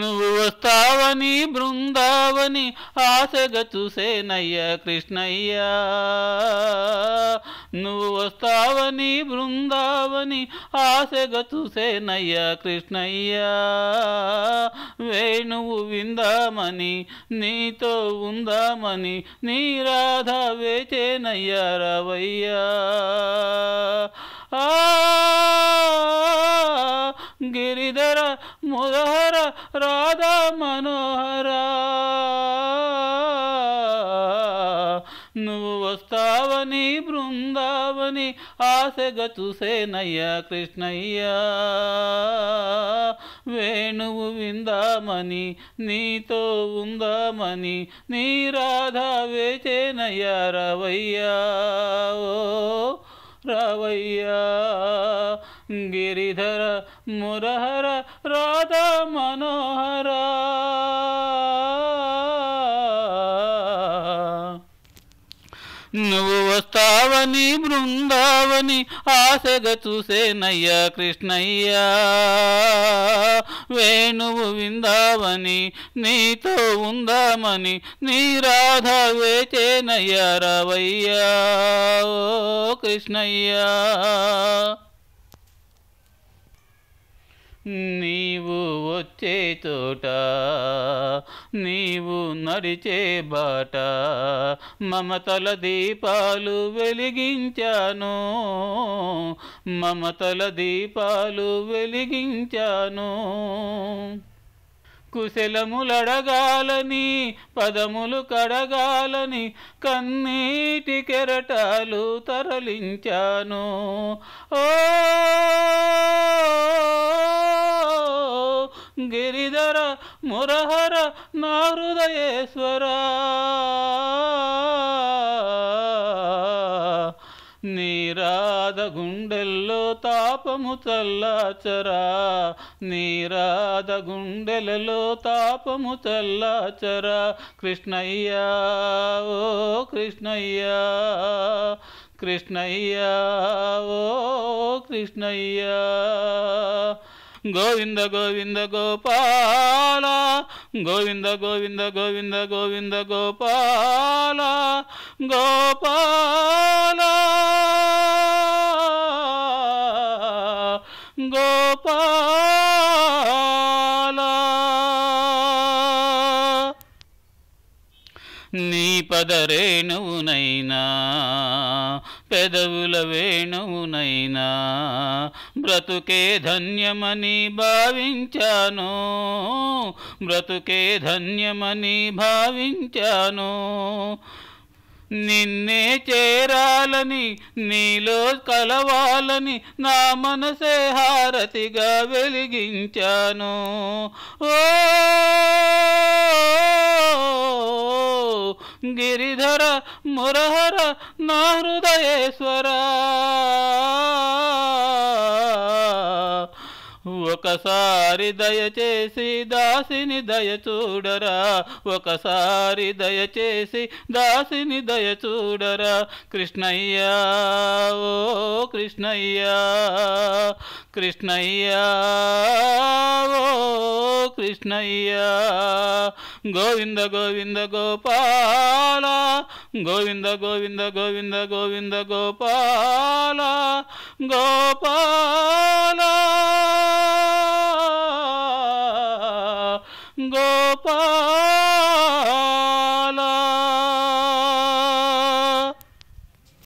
నువ్వు వస్తావని బృందావని ఆశగా చూసేనయ్యా కృష్ణయ్యా నువ్వు వస్తావని బృందావని ఆశగా చూసేనయ్యా కృష్ణయ్యా వేణువు విందామని నీతో ఉందామని నీ రాధ వేచేనయ్యా రవయ్యా రాధా మనోహర నువ్వు వస్తావని బృందావని ఆశగా చూసేనయ్యా కృష్ణయ్యా వేణువు విందామని నీతో ఉందామని నీ రాధా వేచేనయ్యా రవయ్యా ఓ रवैया गिरिधर मुरहर राधा मनोहरा నువ్వు వస్తావని బృందావని ఆశగా చూసేనయ్యా కృష్ణయ్యా వేణువు విందావని నీతో ఉందామని నీ రాధ వేచేనయ్యా రావయ్యా కృష్ణయ్యా నీవు వచ్చే తోట నీవు నడిచే బాట మమతల దీపాలు వెలిగించాను మమతల దీపాలు వెలిగించాను కుశలములడగాలని పదములు కడగాలని కన్నీటి కెరటాలు తరలించాను ఓ గిరిధర మురహర నా హృదయేశ్వర నీరాధ గుండెల్లో తాపము చల్లాచరా నీరాధ గుండెలలో తాపము చల్లాచరా కృష్ణయ్యా ఓ కృష్ణయ్యా కృష్ణయ్యా ఓ కృష్ణయ్యా గోవింద గోవింద గోపాల గోవింద గోవింద గోవింద గోవింద గోపాల గోపాల గోపాల నీ పదరేణువునైనా పెదవుల వేణువునైనా బ్రతుకే ధన్యమని భావించాను బ్రతుకే ధన్యమని భావించాను నిన్నే చేరాలని నీలో కలవాలని నా మనసే హారతిగా వెలిగించాను ఓ గిరిధర మురహర నా హృదయేశ్వర ఒకసారి దయచేసి దాసిని చూడరా ఒకసారి దయచేసి దాసిని చూడరా కృష్ణయ్యా ఓ కృష్ణయ్యా కృష్ణయ్యా ఓ కృష్ణయ్య గోవింద గోవింద గోపాల గోవింద గోవింద గోవింద గోవింద గోపాల గోపాల గోపాల